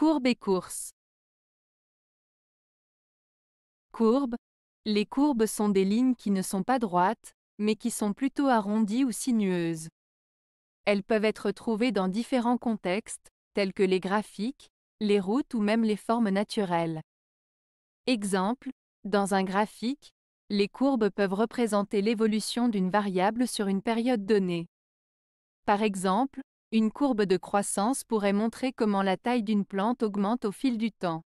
Courbe et course. Courbe. Les courbes sont des lignes qui ne sont pas droites, mais qui sont plutôt arrondies ou sinueuses. Elles peuvent être trouvées dans différents contextes, tels que les graphiques, les routes ou même les formes naturelles. Exemple, dans un graphique, les courbes peuvent représenter l'évolution d'une variable sur une période donnée. Par exemple, une courbe de croissance pourrait montrer comment la taille d'une plante augmente au fil du temps.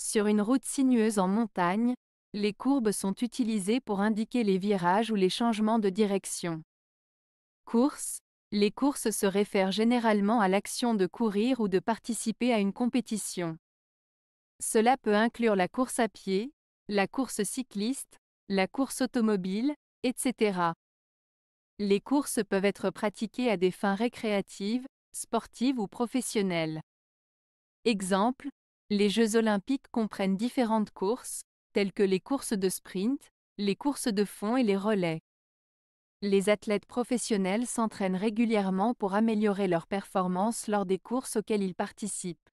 Sur une route sinueuse en montagne, les courbes sont utilisées pour indiquer les virages ou les changements de direction. Course Les courses se réfèrent généralement à l'action de courir ou de participer à une compétition. Cela peut inclure la course à pied, la course cycliste, la course automobile, etc. Les courses peuvent être pratiquées à des fins récréatives, sportives ou professionnelles. Exemple, les Jeux olympiques comprennent différentes courses, telles que les courses de sprint, les courses de fond et les relais. Les athlètes professionnels s'entraînent régulièrement pour améliorer leurs performances lors des courses auxquelles ils participent.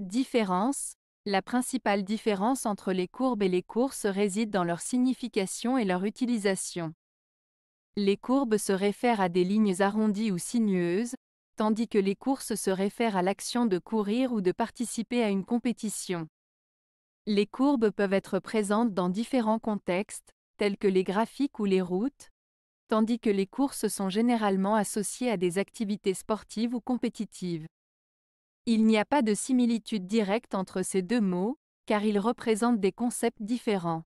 Différence La principale différence entre les courbes et les courses réside dans leur signification et leur utilisation. Les courbes se réfèrent à des lignes arrondies ou sinueuses, tandis que les courses se réfèrent à l'action de courir ou de participer à une compétition. Les courbes peuvent être présentes dans différents contextes, tels que les graphiques ou les routes, tandis que les courses sont généralement associées à des activités sportives ou compétitives. Il n'y a pas de similitude directe entre ces deux mots, car ils représentent des concepts différents.